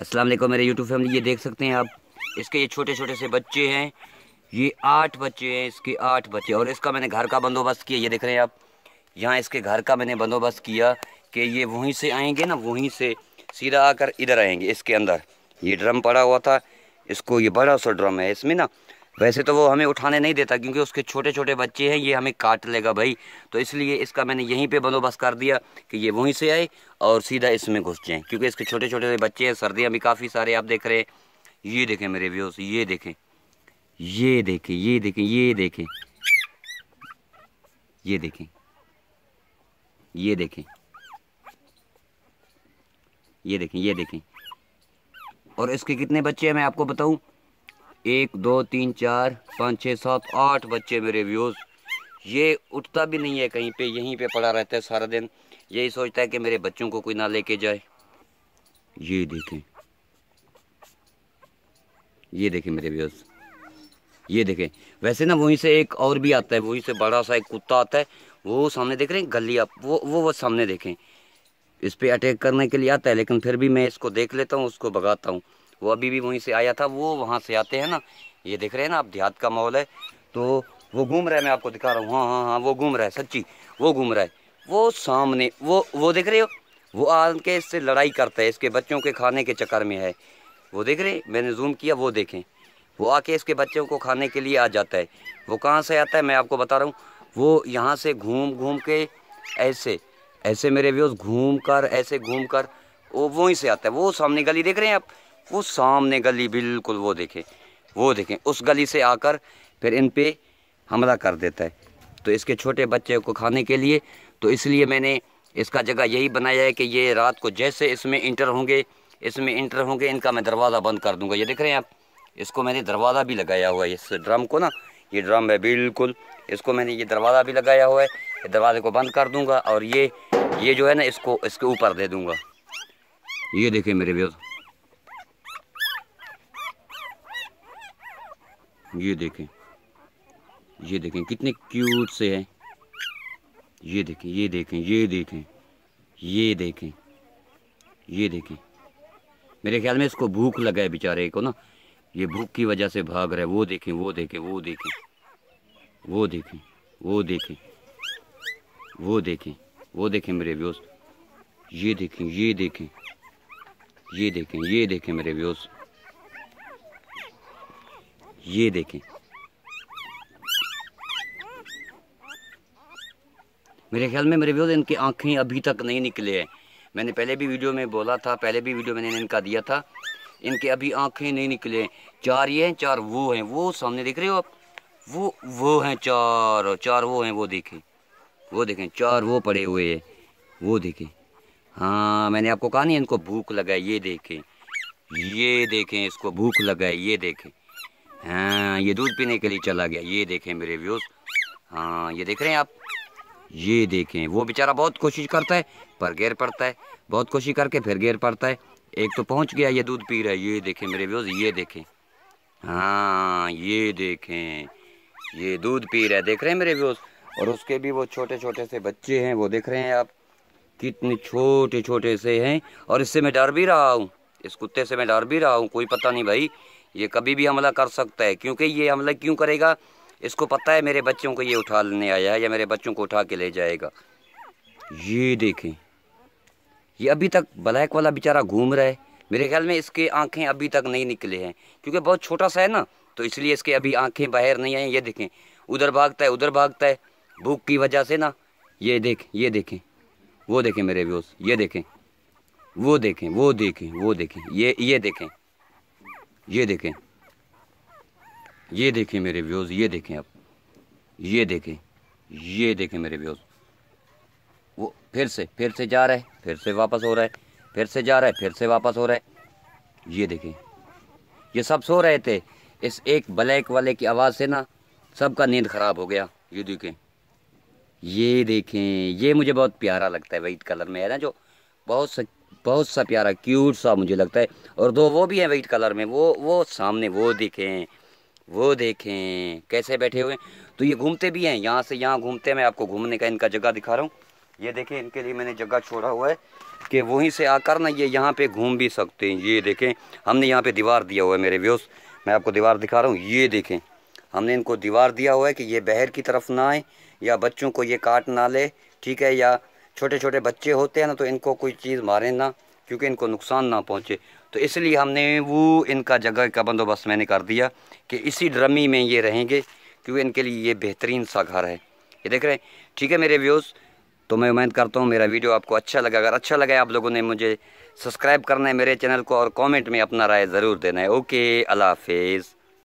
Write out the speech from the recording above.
अस्सलाम वालेकुम मेरे यूट्यूब फैमिली ये देख सकते हैं आप इसके ये छोटे छोटे से बच्चे हैं ये आठ बच्चे हैं इसके आठ बच्चे और इसका मैंने घर का बंदोबस्त किया ये देख रहे हैं आप यहाँ इसके घर का मैंने बंदोबस्त किया कि ये वहीं से आएंगे ना वहीं से सीधा आकर इधर आएंगे इसके अंदर ये ड्रम पड़ा हुआ था इसको ये बड़ा सा ड्रम है इसमें ना वैसे तो वो हमें उठाने नहीं देता क्योंकि उसके छोटे छोटे बच्चे हैं ये हमें काट लेगा भाई तो इसलिए इसका मैंने यहीं पे बंदोबस्त कर दिया कि ये वहीं से आए और सीधा इसमें घुस जाएं क्योंकि इसके छोटे छोटे बच्चे हैं सर्दियाँ भी काफ़ी सारे आप देख रहे हैं ये देखें मेरे व्यूज ये देखें ये देखें ये देखें ये देखें ये देखें ये देखें ये देखें ये देखें और इसके कितने बच्चे हैं मैं आपको बताऊं एक दो तीन चार पाँच छः सात आठ बच्चे मेरे व्यूज़ ये उठता भी नहीं है कहीं पे यहीं पे पड़ा रहता है सारा दिन यही सोचता है कि मेरे बच्चों को कोई ना लेके जाए ये देखें ये देखें मेरे व्यूज़ ये देखें वैसे ना वहीं से एक और भी आता है वहीं से बड़ा सा एक कुत्ता आता है वो सामने देख रहे हैं गली आप वो वो वो सामने देखें इस पर अटैक करने के लिए आता है लेकिन फिर भी मैं इसको देख लेता हूँ उसको भगाता हूँ वो अभी भी वहीं से आया था वो वहाँ से आते हैं ना ये देख रहे हैं ना आप देहात का माहौल है तो वो घूम रहा है मैं आपको दिखा रहा हूँ हाँ हाँ हाँ वो घूम रहा है सच्ची वो घूम रहा है वो सामने वो वो देख रहे हो वो आके इससे लड़ाई करता है इसके बच्चों के खाने के चक्कर में है वो देख रहे मैंने जूम किया वो देखें वो आके इसके बच्चों को खाने के लिए आ जाता है वो कहाँ से आता है मैं आपको बता रहा हूँ वो यहाँ से घूम घूम के ऐसे ऐसे मेरे व्यूज घूम कर ऐसे घूम कर वो वहीं से आता है वो सामने गली देख रहे हैं आप वो सामने गली बिल्कुल वो देखें वो देखें उस गली से आकर फिर इन पर हमला कर देता है तो इसके छोटे बच्चे को खाने के लिए तो इसलिए मैंने इसका जगह यही बनाया है कि ये रात को जैसे इसमें इंटर होंगे इसमें इंटर होंगे इनका मैं दरवाज़ा बंद कर दूंगा ये देख रहे हैं आप इसको मैंने दरवाज़ा भी लगाया हुआ है इस ड्रम को ना ये ड्रम है बिल्कुल इसको मैंने ये दरवाज़ा भी लगाया हुआ है दरवाजे को बंद कर दूंगा और ये ये जो है ना इसको इसके ऊपर दे दूंगा ये देखें मेरे व्यवस्था ये देखें ये देखें कितने क्यूट से है ये देखें ये देखें ये देखें ये देखें ये देखें मेरे ख्याल में इसको भूख लगा है बेचारे को ना ये भूख की वजह से भाग रहा है वो देखें वो देखें वो देखें वो देखें वो देखें वो देखें वो देखें मेरे व्योस ये देखें ये देखें ये देखें ये देखें मेरे व्यूज़ ये देखें मेरे ख्याल में मेरे व्यूज इनकी आंखें अभी तक नहीं निकले हैं मैंने पहले भी वीडियो में बोला था पहले भी वीडियो मैंने इनका दिया था इनके अभी आंखें नहीं निकले चार ये हैं चार वो हैं वो सामने देख रहे हो आप वो वो हैं चार चार वो हैं वो देखें वो देखें चार वो पड़े हुए हैं वो देखें हाँ मैंने आपको कहा नहीं इनको भूख लगाई ये देखें ये देखें इसको भूख लगाई ये देखें हाँ ये दूध पीने के लिए चला गया ये देखें मेरे व्यूज हाँ ये देख रहे हैं आप ये देखें वो बेचारा बहुत कोशिश करता है पर गिर पड़ता है बहुत कोशिश करके फिर गिर पड़ता है एक तो पहुंच गया ये दूध पी रहा है ये देखें मेरे व्यूज ये देखें हाँ ये देखें ये दूध पी रहा है देख रहे हैं मेरे व्यूज और उसके भी वो छोटे छोटे से बच्चे हैं वो देख रहे हैं आप कितने छोटे छोटे से हैं और इससे मैं डर भी रहा हूँ इस कुत्ते से मैं डर भी रहा हूँ कोई पता नहीं भाई ये कभी भी हमला कर सकता है क्योंकि ये हमला क्यों करेगा इसको पता है मेरे बच्चों को ये उठा लेने आया है या मेरे बच्चों को उठा के ले जाएगा ये देखें ये अभी तक ब्लैक वाला बेचारा घूम रहा है मेरे ख्याल में इसके आंखें अभी तक नहीं निकले हैं क्योंकि बहुत छोटा सा है ना तो इसलिए इसके अभी आंखें बाहर नहीं आई ये देखें उधर भागता है उधर भागता है भूख की वजह से ना ये देख ये देखें वो देखें मेरे व्यूज ये देखें वो देखें वो देखें वो देखें ये ये देखें ये देखें ये देखें मेरे व्यूज़ ये देखें आप ये देखें ये देखें मेरे व्यूज़ वो फिर से फिर से जा रहा है फिर से वापस हो रहा है फिर से जा रहा है फिर से वापस हो रहा है ये देखें ये सब सो रहे थे इस एक ब्लैक वाले की आवाज़ से ना सबका नींद ख़राब हो गया ये देखें ये देखें ये मुझे बहुत प्यारा लगता है वाइट कलर में है ना जो बहुत बहुत सा प्यारा क्यूट सा मुझे लगता है और दो वो भी हैं वाइट कलर में वो वो सामने वो दिखें वो देखें कैसे बैठे हुए तो ये घूमते भी हैं यहाँ से यहाँ घूमते हैं मैं आपको घूमने का इनका जगह दिखा रहा हूँ ये देखें इनके लिए मैंने जगह छोड़ा हुआ है कि वहीं से आकर ना ये यहाँ पे घूम भी सकते हैं ये देखें हमने यहाँ पे दीवार दिया हुआ है मेरे व्यूस मैं आपको दीवार दिखा रहा हूँ ये देखें हमने इनको दीवार दिया हुआ है कि ये बहर की तरफ ना आए या बच्चों को ये काट ना ले ठीक है या छोटे छोटे बच्चे होते हैं ना तो इनको कोई चीज़ मारे ना क्योंकि इनको नुकसान ना पहुँचे तो इसलिए हमने वो इनका जगह का बंदोबस्त मैंने कर दिया कि इसी ड्रमी में ये रहेंगे क्योंकि इनके लिए ये बेहतरीन सा घर है ये देख रहे हैं ठीक है मेरे व्यूज़ तो मैं उम्मीद करता हूँ मेरा वीडियो आपको अच्छा लगा अगर अच्छा लगा आप लोगों ने मुझे सब्सक्राइब करना है मेरे चैनल को और कमेंट में अपना राय ज़रूर देना है ओके अल्लाह हाफिज़